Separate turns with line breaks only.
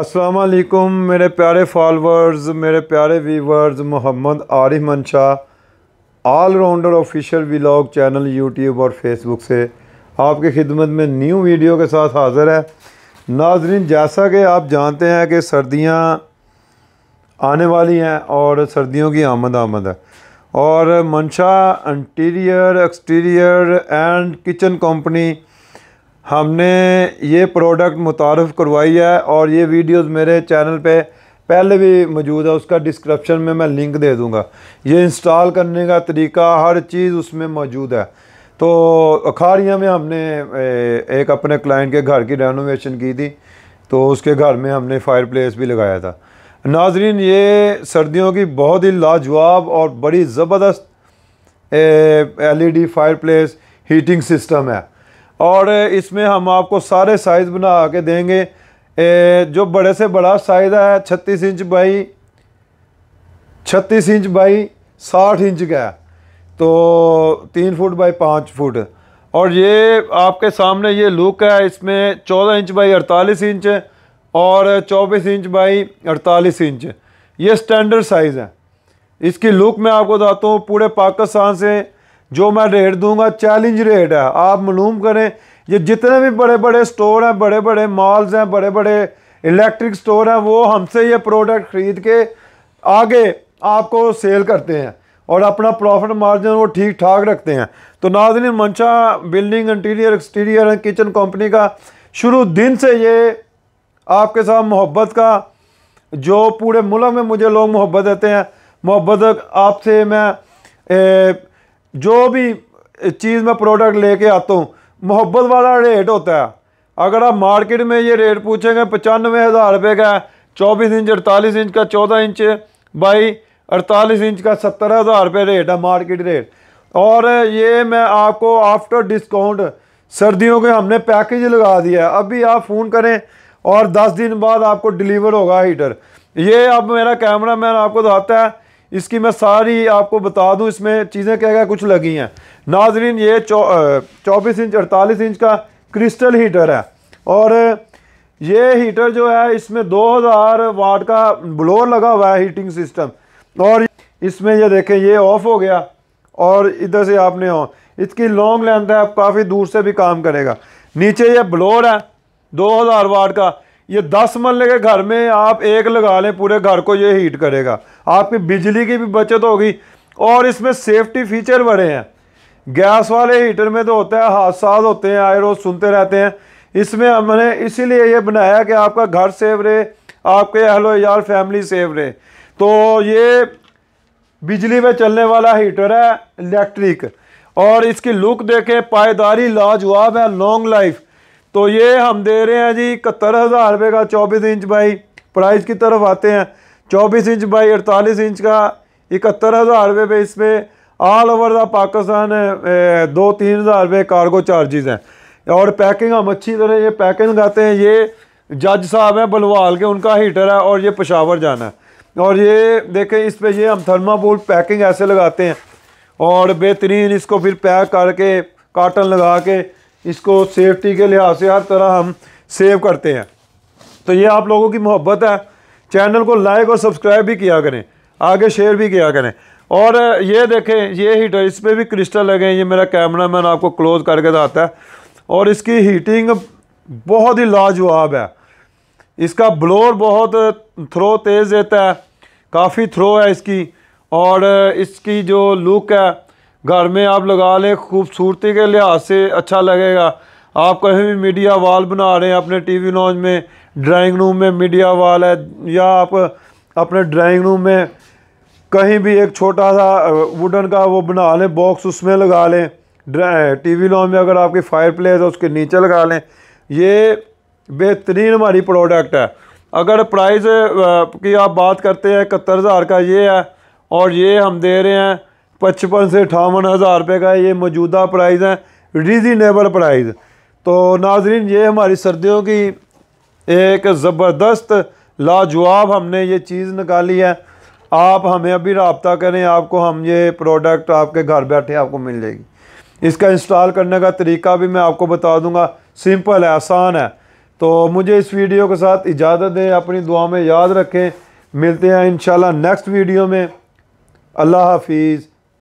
असलकुम मेरे प्यारे फॉलोअर्स मेरे प्यारे viewers Mohammad Arif Mansha all rounder official vlog channel YouTube और फेसबुक से आपकी खिदमत में न्यू वीडियो के साथ हाज़िर है नाजरीन जैसा कि आप जानते हैं कि सर्दियाँ आने वाली हैं और सर्दियों की आमद आमद है और Mansha interior exterior and kitchen company हमने ये प्रोडक्ट मुतारफ़ करवाई है और ये वीडियोस मेरे चैनल पे पहले भी मौजूद है उसका डिस्क्रिप्शन में मैं लिंक दे दूँगा ये इंस्टॉल करने का तरीका हर चीज़ उसमें मौजूद है तो अखारिया में हमने एक अपने क्लाइंट के घर की रेनोवेशन की थी तो उसके घर में हमने फायर प्लेस भी लगाया था नाजरीन ये सर्दियों की बहुत ही लाजवाब और बड़ी ज़बरदस्त LED fireplace heating system है और इसमें हम आपको सारे साइज़ बना के देंगे ए, जो बड़े से बड़ा साइज़ है छत्तीस इंच बाई छत्तीस इंच बाई साठ इंच का तो तीन फुट बाई पाँच फुट और ये आपके सामने ये लुक है इसमें चौदह इंच बाई अड़तालीस इंच और चौबीस इंच बाई अड़तालीस इंच ये स्टैंडर्ड साइज़ है इसकी लुक मैं आपको बताता हूँ पूरे पाकिस्तान से जो मैं रेट दूंगा चैलेंज रेट है आप मालूम करें ये जितने भी बड़े बड़े स्टोर हैं बड़े बड़े मॉल्स हैं बड़े बड़े इलेक्ट्रिक स्टोर हैं वो हमसे ये प्रोडक्ट ख़रीद के आगे आपको सेल करते हैं और अपना प्रॉफिट मार्जिन वो ठीक ठाक रखते हैं तो नाजन Mansha building interior exterior and kitchen company का शुरू दिन से ये आपके साथ मोहब्बत का जो पूरे मुल्क में मुझे लोग मोहब्बत देते हैं मोहब्बत आपसे मैं ए, जो भी चीज़ मैं प्रोडक्ट लेके आता हूँ मोहब्बत वाला रेट होता है अगर आप मार्केट में ये रेट पूछेंगे पचानवे हज़ार रुपये का चौबीस इंच अड़तालीस इंच का चौदह इंच बाई अड़तालीस इंच का सत्तर हज़ार रुपये रेट है मार्केट रेट और ये मैं आपको आफ्टर डिस्काउंट सर्दियों के हमने पैकेज लगा दिया है अभी आप फ़ोन करें और दस दिन बाद आपको डिलीवर होगा हीटर ये अब मेरा कैमरा मैन आपको दिखाता है इसकी मैं सारी आपको बता दूं इसमें चीज़ें क्या क्या कुछ लगी हैं नाजरीन ये चौबीस इंच अड़तालीस इंच का क्रिस्टल हीटर है और ये हीटर जो है इसमें 2000 वाट का ब्लोर लगा हुआ है हीटिंग सिस्टम और इसमें ये देखें ये ऑफ़ हो गया और इधर से आपने ऑन इसकी लॉन्ग लेंथ है आप काफ़ी दूर से भी काम करेगा नीचे ये ब्लोर है 2000 वाट का ये दस मल्ले के घर में आप एक लगा लें पूरे घर को ये हीट करेगा आपकी बिजली की भी बचत होगी और इसमें सेफ्टी फीचर बड़े हैं गैस वाले हीटर में तो होता है हादसा होते हैं आए रोज़ सुनते रहते हैं इसमें हमने इसीलिए ये बनाया कि आपका घर सेव रहे आपके अहलो यार फैमिली सेव रहे तो ये बिजली में चलने वाला हीटर है इलेक्ट्रिक और इसकी लुक देखें पायदारी लाजवाब है लॉन्ग लाइफ तो ये हम दे रहे हैं जी इकहत्तर हज़ार रुपये का चौबीस इंच बाई प्राइस की तरफ आते हैं चौबीस इंच बाई अड़तालीस इंच का इकहत्तर हज़ार रुपये पे इसमें ऑल ओवर द पाकिस्तान दो तीन हज़ार रुपये कार्गो चार्जेज हैं और पैकिंग हम अच्छी तरह ये पैकिंग लगाते हैं ये जज साहब हैं बलवाल के उनका हीटर है और ये पशावर जाना है और ये देखें इस पर ये हम थर्माबोल पैकिंग ऐसे लगाते हैं और बेहतरीन इसको फिर पैक करके काटन लगा के इसको सेफ्टी के लिहाज से हर तरह हम सेव करते हैं तो ये आप लोगों की मोहब्बत है चैनल को लाइक और सब्सक्राइब भी किया करें आगे शेयर भी किया करें और ये देखें ये हीटर इस पर भी क्रिस्टल लगे ये मेरा कैमरा मैन आपको क्लोज करके जाता है और इसकी हीटिंग बहुत ही लाजवाब है इसका ब्लोर बहुत थ्रो तेज़ देता है काफ़ी थ्रो है इसकी और इसकी जो लुक है घर में आप लगा लें खूबसूरती के लिहाज से अच्छा लगेगा आप कहीं भी मीडिया वाल बना रहे हैं अपने टीवी लॉन्च में ड्राइंग रूम में मीडिया वाल है या आप अपने ड्राइंग रूम में कहीं भी एक छोटा सा वुडन का वो बना लें बॉक्स उसमें लगा लें टीवी लॉन्च में अगर आपकी फायर प्लेस है उसके नीचे लगा लें ये बेहतरीन हमारी प्रोडक्ट है अगर प्राइस की आप बात करते हैं इकहत्तर हज़ार का ये है और ये हम दे रहे हैं पचपन से अठावन हज़ार रुपये का ये मौजूदा प्राइस है रिजनेबल प्राइस तो नाजरीन ये हमारी सर्दियों की एक ज़बरदस्त लाजवाब हमने ये चीज़ निकाली है आप हमें अभी रबता करें आपको हम ये प्रोडक्ट आपके घर बैठे आपको मिल जाएगी इसका इंस्टॉल करने का तरीका भी मैं आपको बता दूंगा सिंपल है आसान है तो मुझे इस वीडियो के साथ इजाज़त दें अपनी दुआ में याद रखें मिलते हैं इन नेक्स्ट वीडियो में अल्लाह हाफिज़